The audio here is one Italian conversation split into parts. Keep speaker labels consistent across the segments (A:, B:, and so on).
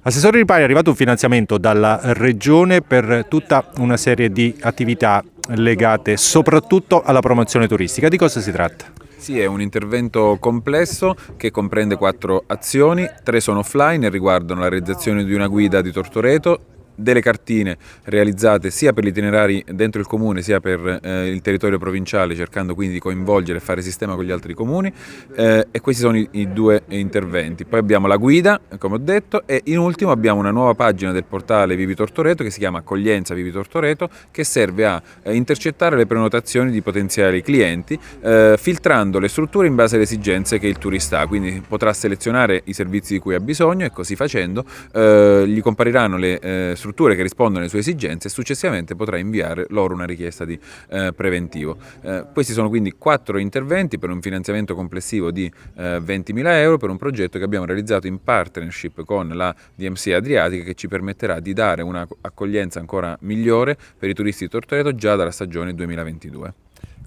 A: Assessore Ripari è arrivato un finanziamento dalla Regione per tutta una serie di attività legate soprattutto alla promozione turistica. Di cosa si tratta? Sì,
B: è un intervento complesso che comprende quattro azioni, tre sono offline e riguardano la realizzazione di una guida di Tortoreto, delle cartine realizzate sia per gli itinerari dentro il comune sia per eh, il territorio provinciale cercando quindi di coinvolgere e fare sistema con gli altri comuni eh, e questi sono i, i, due interventi. Poi abbiamo la guida come ho detto e in ultimo abbiamo una nuova pagina del portale Vivi Tortoreto che si chiama Accoglienza Vivi Tortoreto che serve a eh, intercettare le prenotazioni di potenziali clienti eh, filtrando le strutture in base alle esigenze che il turista ha, quindi potrà selezionare i servizi di cui ha bisogno e così facendo eh, gli compariranno le eh, strutture strutture che rispondono alle sue esigenze e successivamente potrà inviare loro una richiesta di eh, preventivo. Eh, questi sono quindi quattro interventi per un finanziamento complessivo di eh, 20.000 euro per un progetto che abbiamo realizzato in partnership con la DMC Adriatica che ci permetterà di dare un'accoglienza ancora migliore per i turisti di Tortoreto già dalla stagione 2022.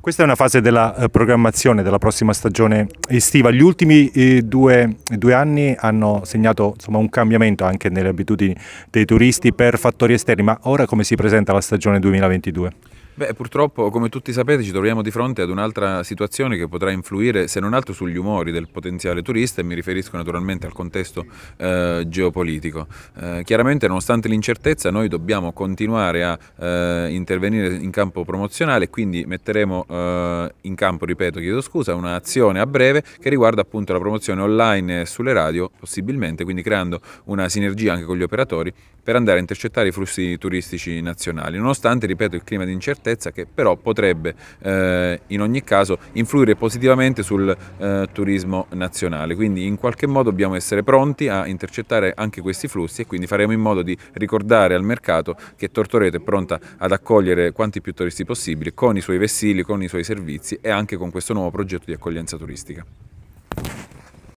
A: Questa è una fase della eh, programmazione della prossima stagione estiva. Gli ultimi eh, due, due, anni hanno segnato insomma, un cambiamento anche nelle abitudini dei turisti per fattori esterni, ma ora come si presenta la stagione 2022?
B: Beh, purtroppo, come tutti sapete, ci troviamo di fronte ad un'altra situazione che potrà influire, se non altro, sugli umori del potenziale turista e mi riferisco naturalmente al contesto eh, geopolitico. Eh, chiaramente, nonostante l'incertezza, noi dobbiamo continuare a eh, intervenire in campo promozionale, quindi metteremo eh, in campo, ripeto, chiedo scusa, un'azione a breve che riguarda appunto la promozione online e sulle radio, possibilmente, quindi creando una sinergia anche con gli operatori per andare a intercettare i flussi turistici nazionali. Nonostante, ripeto, il clima di incertezza, incertezza che però potrebbe eh, in ogni caso influire positivamente sul eh, turismo nazionale. Quindi in qualche modo dobbiamo essere pronti a intercettare anche questi flussi e quindi faremo in modo di ricordare al mercato che Tortoreto è pronta ad accogliere quanti più turisti possibili con i suoi vessili, con i suoi servizi e anche con questo nuovo progetto di accoglienza turistica.